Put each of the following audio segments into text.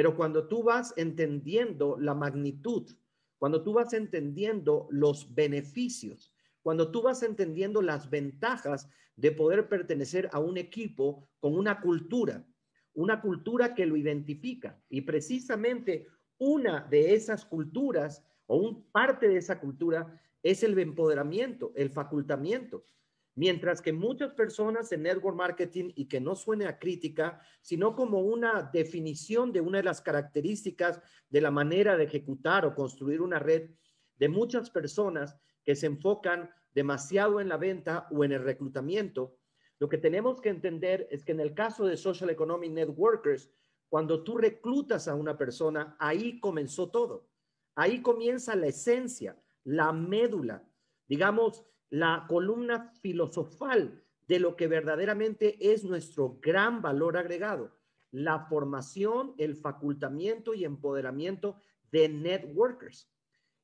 Pero cuando tú vas entendiendo la magnitud, cuando tú vas entendiendo los beneficios, cuando tú vas entendiendo las ventajas de poder pertenecer a un equipo con una cultura, una cultura que lo identifica. Y precisamente una de esas culturas o un parte de esa cultura es el empoderamiento, el facultamiento. Mientras que muchas personas en network marketing, y que no suene a crítica, sino como una definición de una de las características de la manera de ejecutar o construir una red, de muchas personas que se enfocan demasiado en la venta o en el reclutamiento, lo que tenemos que entender es que en el caso de Social Economy Networkers, cuando tú reclutas a una persona, ahí comenzó todo. Ahí comienza la esencia, la médula. Digamos, la columna filosofal de lo que verdaderamente es nuestro gran valor agregado, la formación, el facultamiento y empoderamiento de networkers.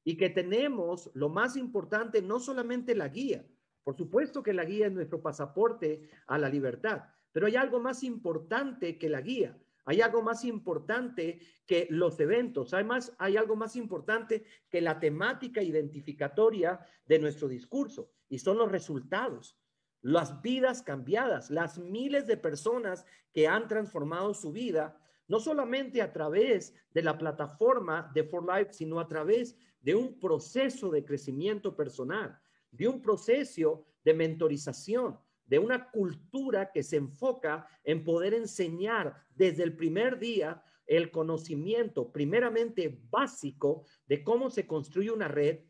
Y que tenemos lo más importante, no solamente la guía, por supuesto que la guía es nuestro pasaporte a la libertad, pero hay algo más importante que la guía, hay algo más importante que los eventos. Además, hay algo más importante que la temática identificatoria de nuestro discurso y son los resultados, las vidas cambiadas, las miles de personas que han transformado su vida, no solamente a través de la plataforma de For Life, sino a través de un proceso de crecimiento personal, de un proceso de mentorización, de una cultura que se enfoca en poder enseñar desde el primer día el conocimiento primeramente básico de cómo se construye una red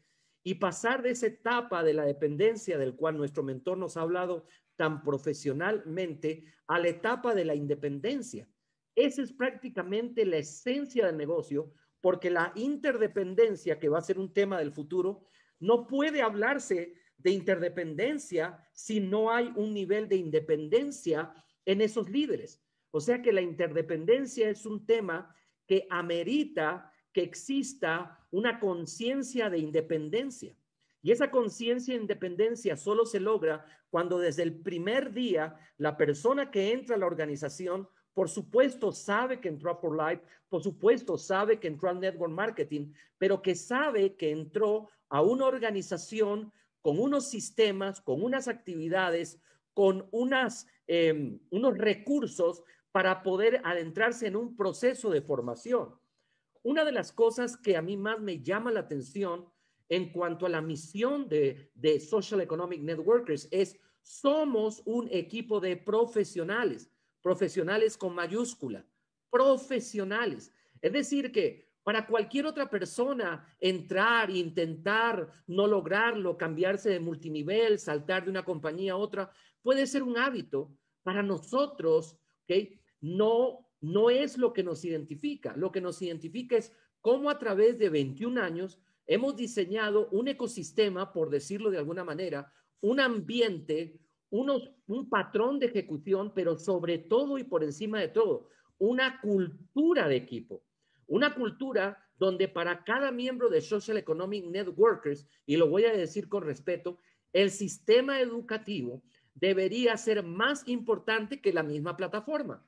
y pasar de esa etapa de la dependencia del cual nuestro mentor nos ha hablado tan profesionalmente a la etapa de la independencia. Esa es prácticamente la esencia del negocio, porque la interdependencia, que va a ser un tema del futuro, no puede hablarse de interdependencia si no hay un nivel de independencia en esos líderes. O sea que la interdependencia es un tema que amerita que exista una conciencia de independencia. Y esa conciencia de independencia solo se logra cuando desde el primer día la persona que entra a la organización, por supuesto, sabe que entró a For Life, por supuesto, sabe que entró al Network Marketing, pero que sabe que entró a una organización con unos sistemas, con unas actividades, con unas, em, unos recursos para poder adentrarse en un proceso de formación. Una de las cosas que a mí más me llama la atención en cuanto a la misión de, de Social Economic Networkers es somos un equipo de profesionales, profesionales con mayúscula, profesionales. Es decir, que para cualquier otra persona, entrar, intentar, no lograrlo, cambiarse de multinivel, saltar de una compañía a otra, puede ser un hábito. Para nosotros, ¿okay? no, no es lo que nos identifica. Lo que nos identifica es cómo a través de 21 años hemos diseñado un ecosistema, por decirlo de alguna manera, un ambiente, un patrón de ejecución, pero sobre todo y por encima de todo, una cultura de equipo. Una cultura donde para cada miembro de Social Economic Networkers, y lo voy a decir con respeto, el sistema educativo debería ser más importante que la misma plataforma.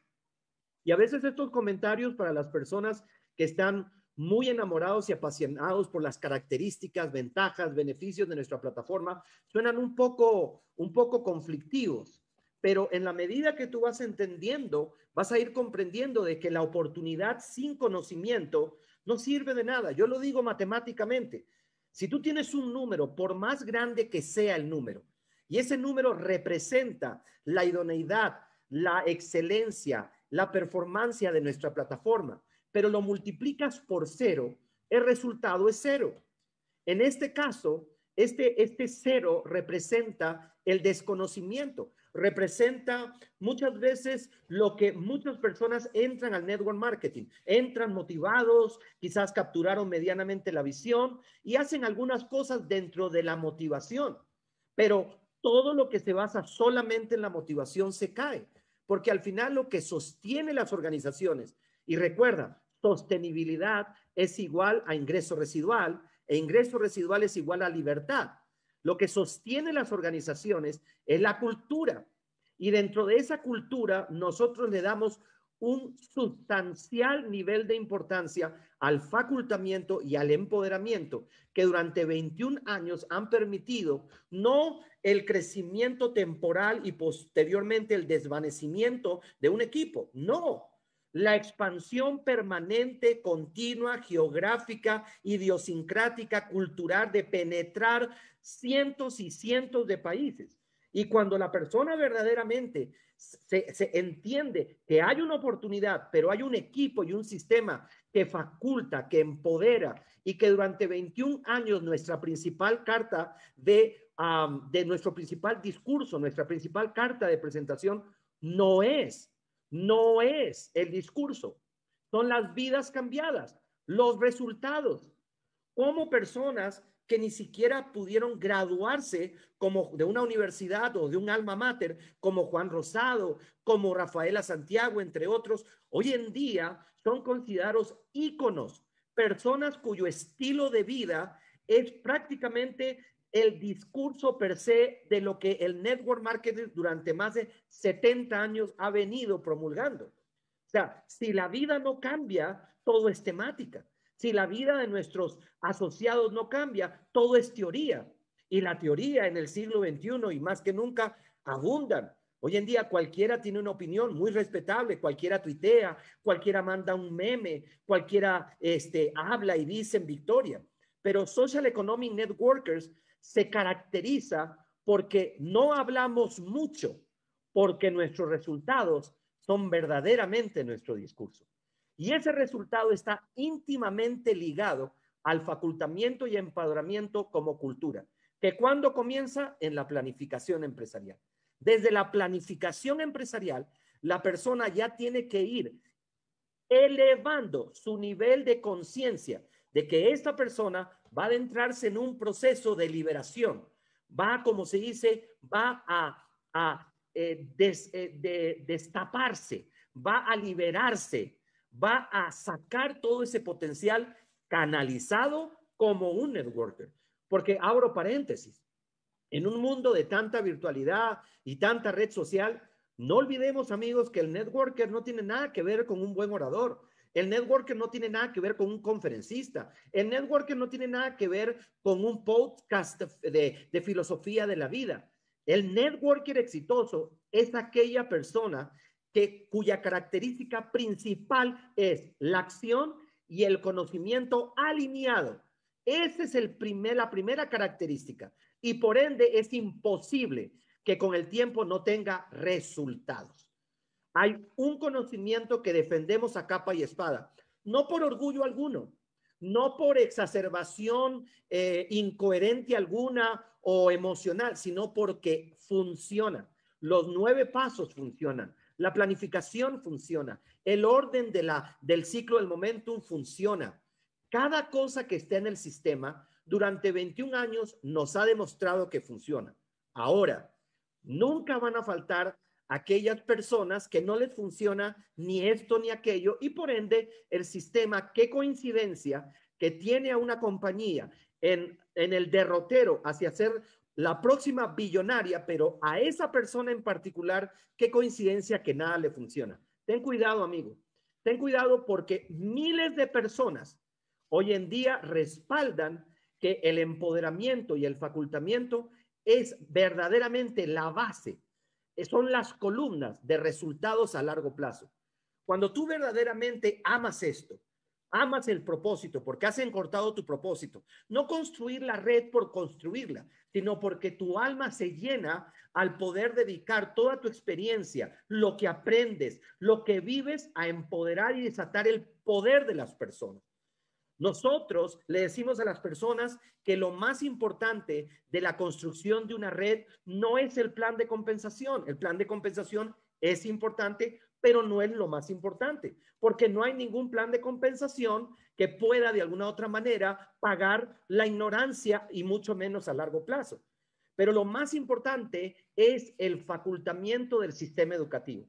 Y a veces estos comentarios para las personas que están muy enamorados y apasionados por las características, ventajas, beneficios de nuestra plataforma, suenan un poco, un poco conflictivos. Pero en la medida que tú vas entendiendo, vas a ir comprendiendo de que la oportunidad sin conocimiento no sirve de nada. Yo lo digo matemáticamente. Si tú tienes un número, por más grande que sea el número, y ese número representa la idoneidad, la excelencia, la performance de nuestra plataforma, pero lo multiplicas por cero, el resultado es cero. En este caso, este, este cero representa el desconocimiento representa muchas veces lo que muchas personas entran al network marketing. Entran motivados, quizás capturaron medianamente la visión y hacen algunas cosas dentro de la motivación, pero todo lo que se basa solamente en la motivación se cae, porque al final lo que sostiene las organizaciones, y recuerda, sostenibilidad es igual a ingreso residual e ingreso residual es igual a libertad. Lo que sostiene las organizaciones es la cultura. Y dentro de esa cultura, nosotros le damos un sustancial nivel de importancia al facultamiento y al empoderamiento que durante 21 años han permitido no el crecimiento temporal y posteriormente el desvanecimiento de un equipo, no, la expansión permanente, continua, geográfica, idiosincrática, cultural, de penetrar cientos y cientos de países. Y cuando la persona verdaderamente se, entiende que hay una oportunidad, pero hay un equipo y un sistema que faculta, que empodera y que durante 21 años nuestra principal carta de, de nuestro principal discurso, nuestra principal carta de presentación no es no es el discurso, son las vidas cambiadas, los resultados. Como personas que ni siquiera pudieron graduarse como de una universidad o de un alma mater, como Juan Rosado, como Rafaela Santiago, entre otros, hoy en día son considerados íconos, personas cuyo estilo de vida es prácticamente el discurso per se de lo que el network marketing durante más de 70 años ha venido promulgando. O sea, si la vida no cambia, todo es temática. Si la vida de nuestros asociados no cambia, todo es teoría. Y la teoría en el siglo XXI y más que nunca abundan. Hoy en día cualquiera tiene una opinión muy respetable, cualquiera tuitea, cualquiera manda un meme, cualquiera este, habla y dice en victoria pero Social Economic Networkers se caracteriza porque no hablamos mucho, porque nuestros resultados son verdaderamente nuestro discurso. Y ese resultado está íntimamente ligado al facultamiento y empadramiento como cultura, que cuando comienza en la planificación empresarial. Desde la planificación empresarial, la persona ya tiene que ir elevando su nivel de conciencia de que esta persona va a adentrarse en un proceso de liberación, va, como se dice, va a, eh, eh, destaparse, va a liberarse, va a sacar todo ese potencial canalizado como un networker. Porque abro paréntesis, en un mundo de tanta virtualidad y tanta red social, no olvidemos amigos que el networker no tiene nada que ver con un buen orador. El networker no tiene nada que ver con un conferencista. El networker no tiene nada que ver con un podcast de, filosofía de la vida. El networker exitoso es aquella persona que, cuya característica principal es la acción y el conocimiento alineado. Esa es el primer, la primera característica. Y por ende es imposible que con el tiempo no tenga resultados. Hay un conocimiento que defendemos a capa y espada, no por orgullo alguno, no por exacerbación eh, incoherente alguna o emocional, sino porque funciona. Los nueve pasos funcionan. La planificación funciona. El orden de la, del ciclo del momentum funciona. Cada cosa que esté en el sistema durante 21 años nos ha demostrado que funciona. Ahora, nunca van a faltar aquellas personas que no les funciona ni esto ni aquello y por ende el sistema, qué coincidencia que tiene a una compañía en, el derrotero hacia ser la próxima billonaria, pero a esa persona en particular, qué coincidencia que nada le funciona. Ten cuidado, amigo. Ten cuidado porque miles de personas hoy en día respaldan que el empoderamiento y el facultamiento es verdaderamente la base son las columnas de resultados a largo plazo. Cuando tú verdaderamente amas esto, amas el propósito, porque has encortado tu propósito, no construir la red por construirla, sino porque tu alma se llena al poder dedicar toda tu experiencia, lo que aprendes, lo que vives a empoderar y desatar el poder de las personas. Nosotros le decimos a las personas que lo más importante de la construcción de una red no es el plan de compensación. El plan de compensación es importante, pero no es lo más importante, porque no hay ningún plan de compensación que pueda de alguna otra manera pagar la ignorancia y mucho menos a largo plazo. Pero lo más importante es el facultamiento del sistema educativo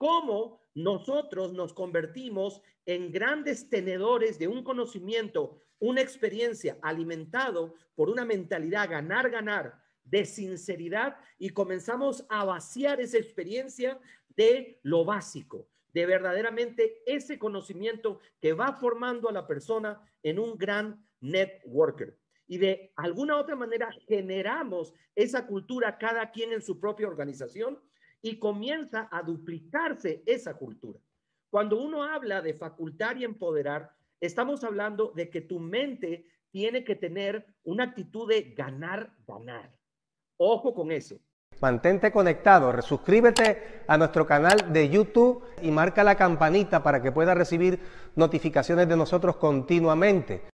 cómo nosotros nos convertimos en grandes tenedores de un conocimiento, una experiencia alimentado por una mentalidad ganar, ganar, de sinceridad y comenzamos a vaciar esa experiencia de lo básico, de verdaderamente ese conocimiento que va formando a la persona en un gran networker. Y de alguna otra manera generamos esa cultura cada quien en su propia organización y comienza a duplicarse esa cultura. Cuando uno habla de facultar y empoderar, estamos hablando de que tu mente tiene que tener una actitud de ganar, ganar. Ojo con eso. Mantente conectado, suscríbete a nuestro canal de YouTube y marca la campanita para que puedas recibir notificaciones de nosotros continuamente.